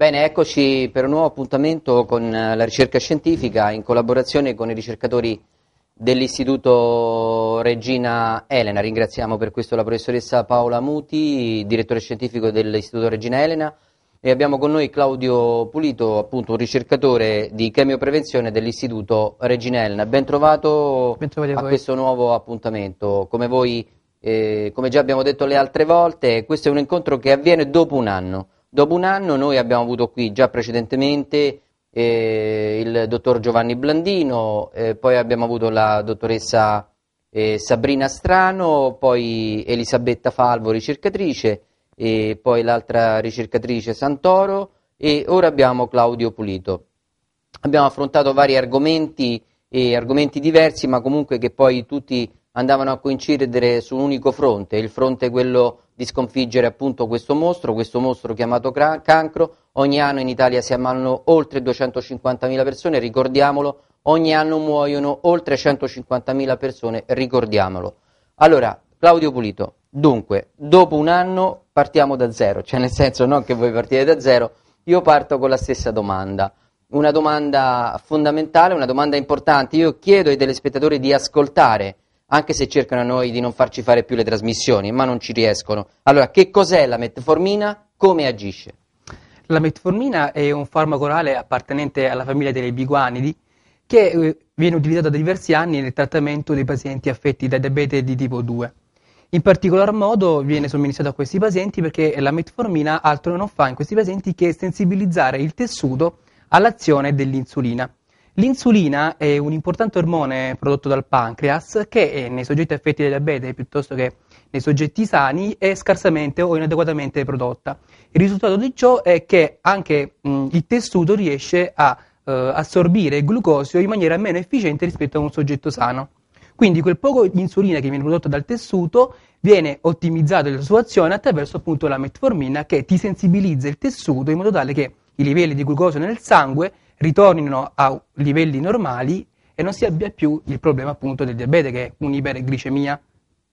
Bene, eccoci per un nuovo appuntamento con eh, la ricerca scientifica in collaborazione con i ricercatori dell'Istituto Regina Elena. Ringraziamo per questo la professoressa Paola Muti, direttore scientifico dell'Istituto Regina Elena e abbiamo con noi Claudio Pulito, appunto un ricercatore di chemioprevenzione dell'Istituto Regina Elena. Ben trovato a, a questo nuovo appuntamento. Come voi, eh, come già abbiamo detto le altre volte, questo è un incontro che avviene dopo un anno. Dopo un anno noi abbiamo avuto qui già precedentemente eh, il dottor Giovanni Blandino, eh, poi abbiamo avuto la dottoressa eh, Sabrina Strano, poi Elisabetta Falvo, ricercatrice, e poi l'altra ricercatrice Santoro e ora abbiamo Claudio Pulito. Abbiamo affrontato vari argomenti, e argomenti diversi ma comunque che poi tutti andavano a coincidere su un unico fronte, il fronte quello di sconfiggere appunto questo mostro, questo mostro chiamato cancro. Ogni anno in Italia si ammalano oltre 250.000 persone, ricordiamolo, ogni anno muoiono oltre 150.000 persone, ricordiamolo. Allora, Claudio Pulito, dunque, dopo un anno partiamo da zero, cioè nel senso non che voi partite da zero, io parto con la stessa domanda una domanda fondamentale, una domanda importante. Io chiedo ai telespettatori di ascoltare anche se cercano a noi di non farci fare più le trasmissioni, ma non ci riescono. Allora, che cos'è la metformina? Come agisce? La metformina è un farmaco orale appartenente alla famiglia delle biguanidi che eh, viene utilizzato da diversi anni nel trattamento dei pazienti affetti da diabete di tipo 2. In particolar modo viene somministrato a questi pazienti perché la metformina altro non fa in questi pazienti che sensibilizzare il tessuto all'azione dell'insulina. L'insulina è un importante ormone prodotto dal pancreas che eh, nei soggetti affetti da diabete piuttosto che nei soggetti sani è scarsamente o inadeguatamente prodotta. Il risultato di ciò è che anche mh, mm, il tessuto riesce a eh, assorbire il glucosio in maniera meno efficiente rispetto a un soggetto sano. Quindi quel poco di insulina che viene prodotta dal tessuto viene ottimizzato la sua azione attraverso appunto la metformina che ti sensibilizza il tessuto in modo tale che i livelli di glucosio nel sangue ritornino a livelli normali e non si abbia più il problema appunto del diabete che è un'iperglicemia